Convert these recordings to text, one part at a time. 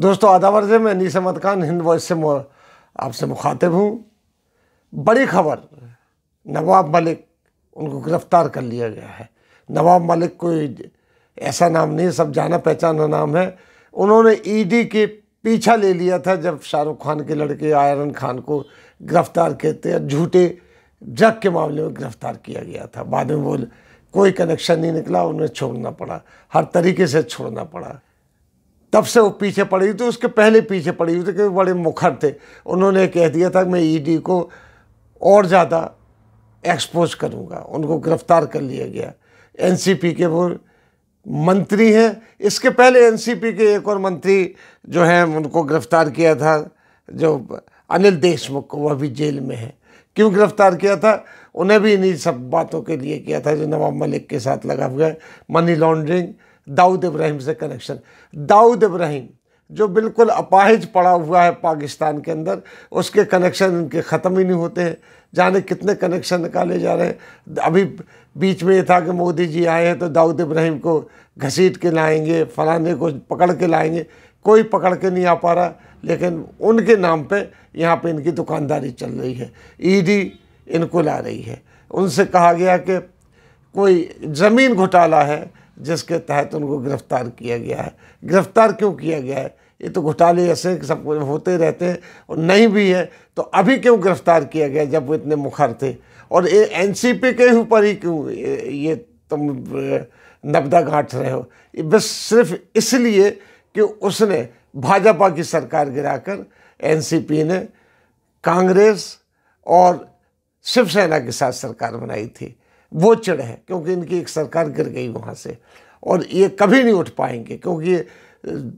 दोस्तों आदावर से मैं नीसमत खान हिंद वॉइस से आपसे मुखातिब हूँ बड़ी खबर नवाब मलिक उनको गिरफ्तार कर लिया गया है नवाब मलिक कोई ऐसा नाम नहीं सब जाना पहचाना नाम है उन्होंने ईडी e के पीछा ले लिया था जब शाहरुख खान के लड़के आयरन खान को गिरफ्तार करते थे झूठे ड्रग के मामले में गिरफ्तार किया गया था बाद में वो कोई कनेक्शन नहीं निकला उन्हें छोड़ना पड़ा हर तरीके से छोड़ना पड़ा तब से वो पीछे पड़ी हुई थी उसके पहले पीछे पड़ी हुई थी क्योंकि बड़े मुखर थे उन्होंने कह दिया था मैं ईडी e को और ज़्यादा एक्सपोज करूँगा उनको गिरफ्तार कर लिया गया एनसीपी के वो मंत्री हैं इसके पहले एनसीपी के एक और मंत्री जो हैं उनको गिरफ्तार किया था जो अनिल देशमुख को वह भी जेल में है क्यों गिरफ्तार किया था उन्हें भी इन्हीं सब बातों के लिए किया था जो नवाब मलिक के साथ लगा हुआ है मनी लॉन्ड्रिंग दाऊद इब्राहिम से कनेक्शन दाऊद इब्राहिम जो बिल्कुल अपाहिज पड़ा हुआ है पाकिस्तान के अंदर उसके कनेक्शन इनके ख़त्म ही नहीं होते हैं जाने कितने कनेक्शन निकाले जा रहे हैं अभी बीच में ये था कि मोदी जी आए हैं तो दाऊद इब्राहिम को घसीट के लाएंगे फलाने को पकड़ के लाएंगे कोई पकड़ के नहीं आ पा रहा लेकिन उनके नाम पे यहाँ पे इनकी दुकानदारी चल रही है ईडी e इनको ला रही है उनसे कहा गया कि कोई ज़मीन घोटाला है जिसके तहत उनको गिरफ्तार किया गया है गिरफ्तार क्यों किया गया है ये तो घोटाले ऐसे सब होते रहते हैं और नहीं भी है तो अभी क्यों गिरफ्तार किया गया जब वो इतने मुखर थे और ये पी के ऊपर ही क्यों ये तुम नबदा गांठ रहे हो ये बस सिर्फ इसलिए कि उसने भाजपा की सरकार गिराकर एनसीपी ने कांग्रेस और शिवसेना के साथ सरकार बनाई थी वो चिड़ है क्योंकि इनकी एक सरकार गिर गई वहाँ से और ये कभी नहीं उठ पाएंगे क्योंकि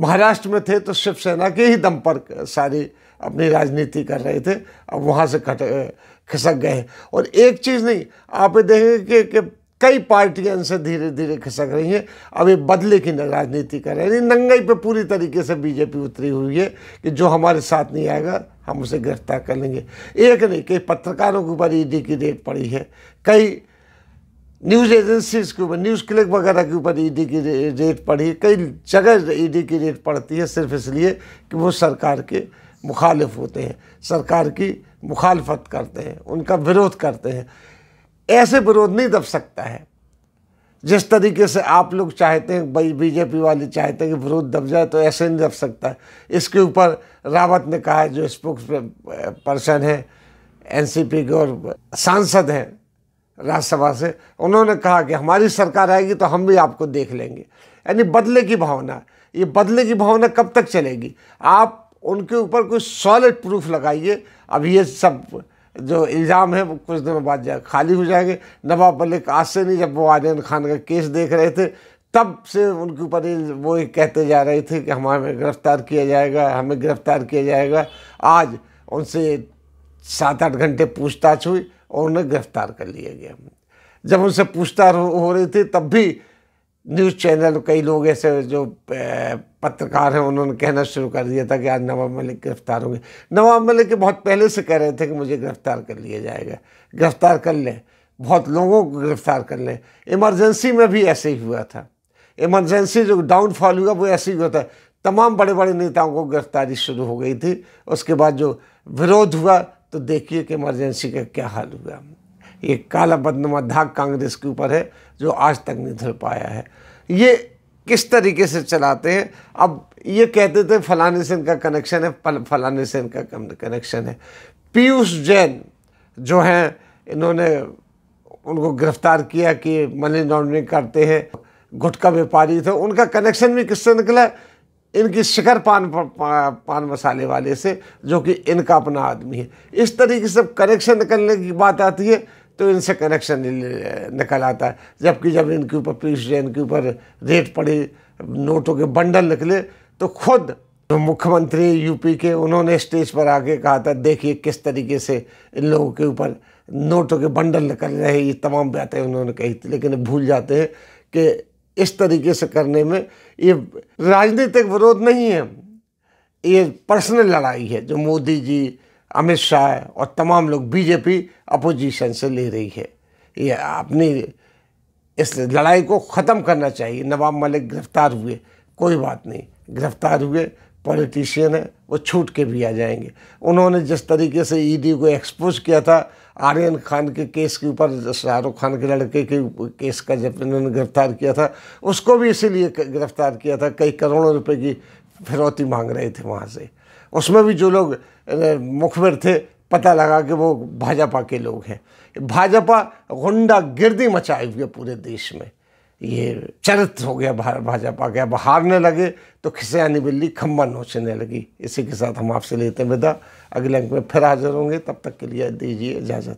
महाराष्ट्र में थे तो शिवसेना के ही दम पर सारी अपनी राजनीति कर रहे थे अब वहाँ से खट खिसक गए और एक चीज़ नहीं आप देखेंगे कि, कि कई पार्टियां इनसे धीरे धीरे खिसक रही हैं अब ये बदले की राजनीति कर रहे हैं नंगाई पे पूरी तरीके से बीजेपी उतरी हुई है कि जो हमारे साथ नहीं आएगा हम उसे गिरफ्तार कर लेंगे एक नहीं कई पत्रकारों के ऊपर ईडी की रेट पड़ी है कई न्यूज़ एजेंसीज के ऊपर न्यूज़ क्लिक वगैरह के ऊपर ईडी की रेट पड़ी कई जगह ईडी की रेट पड़ती है सिर्फ इसलिए कि वो सरकार के मुखालिफ होते हैं सरकार की मुखालफत करते हैं उनका विरोध करते हैं ऐसे विरोध नहीं दब सकता है जिस तरीके से आप लोग चाहते हैं भाई बीजेपी वाले चाहते हैं कि विरोध दब जाए तो ऐसे नहीं दब सकता इसके ऊपर रावत ने कहा है जो स्पोक्स पर्सन है एनसीपी के और सांसद हैं राज्यसभा से उन्होंने कहा कि हमारी सरकार आएगी तो हम भी आपको देख लेंगे यानी बदले की भावना ये बदले की भावना कब तक चलेगी आप उनके ऊपर कोई सॉलिड प्रूफ लगाइए अब ये सब जो इल्ज़ाम है वो कुछ दिनों बाद जाए खाली हो जाएंगे नवाब मलिक आज से नहीं जब वो आर्यन खान का केस देख रहे थे तब से उनके ऊपर वो कहते जा रहे थे कि हमें गिरफ्तार किया जाएगा हमें गिरफ्तार किया जाएगा आज उनसे सात आठ घंटे पूछताछ हुई और उन्हें गिरफ्तार कर लिया गया जब उनसे पूछताछ हो रही थी तब भी न्यूज़ चैनल कई लोग ऐसे जो पत्रकार हैं उन्होंने कहना शुरू कर दिया था कि आज नवाब मलिक गिरफ्तार होंगे नवाब मलिक बहुत पहले से कह रहे थे कि मुझे गिरफ्तार कर लिया जाएगा गिरफ्तार कर लें बहुत लोगों को गिरफ्तार कर लें इमरजेंसी में भी ऐसे ही हुआ था इमरजेंसी जो डाउनफॉल हुआ वो ऐसे ही हुआ था तमाम बड़े बड़े नेताओं को गिरफ्तारी शुरू हो गई थी उसके बाद जो विरोध हुआ तो देखिए कि इमरजेंसी का क्या हाल हुआ ये काला बदनामा धाग कांग्रेस के ऊपर है जो आज तक नहीं धर पाया है ये किस तरीके से चलाते हैं अब ये कहते थे फलाने से इनका कनेक्शन है फलाने से इनका कनेक्शन है पीयूष जैन जो हैं इन्होंने उनको गिरफ्तार किया कि मनी लॉन्ड्रिंग करते हैं गुटखा व्यापारी थे उनका कनेक्शन भी किससे निकला इनकी शिखर पान पान मसाले वाले से जो कि इनका अपना आदमी है इस तरीके से कनेक्शन निकलने की बात आती है तो इनसे कनेक्शन निकल आता है जबकि जब इनके ऊपर पीस जाए इनके ऊपर रेट पड़े नोटों के बंडल निकले तो खुद तो मुख्यमंत्री यूपी के उन्होंने स्टेज पर आके कहा था देखिए किस तरीके से इन लोगों के ऊपर नोटों के बंडल निकल रहे ये तमाम बातें उन्होंने कही थी लेकिन भूल जाते हैं कि इस तरीके से करने में ये राजनीतिक विरोध नहीं है ये पर्सनल लड़ाई है जो मोदी जी अमित शाह और तमाम लोग बीजेपी अपोजिशन से ले रही है ये अपनी इस लड़ाई को ख़त्म करना चाहिए नवाब मलिक गिरफ्तार हुए कोई बात नहीं गिरफ्तार हुए पॉलिटिशियन है वो छूट के भी आ जाएंगे उन्होंने जिस तरीके से ईडी e को एक्सपोज किया था आर्यन खान के केस के ऊपर शाहरुख खान के लड़के के केस का जब इन्होंने गिरफ्तार किया था उसको भी इसीलिए गिरफ्तार किया था कई करोड़ों रुपए की फिरौती मांग रहे थे वहाँ से उसमें भी जो लोग मुखबिर थे पता लगा कि वो भाजपा के लोग हैं भाजपा गुंडा गिरदी मचाई हुई है पूरे देश में ये चरित हो गया भाजपा गया हारने लगे तो खिसयानी बिल्ली खम्बा नोचने लगी इसी के साथ हम आपसे लेते हैं विदा अगले अंक में फिर हाजिर होंगे तब तक के लिए दीजिए इजाज़त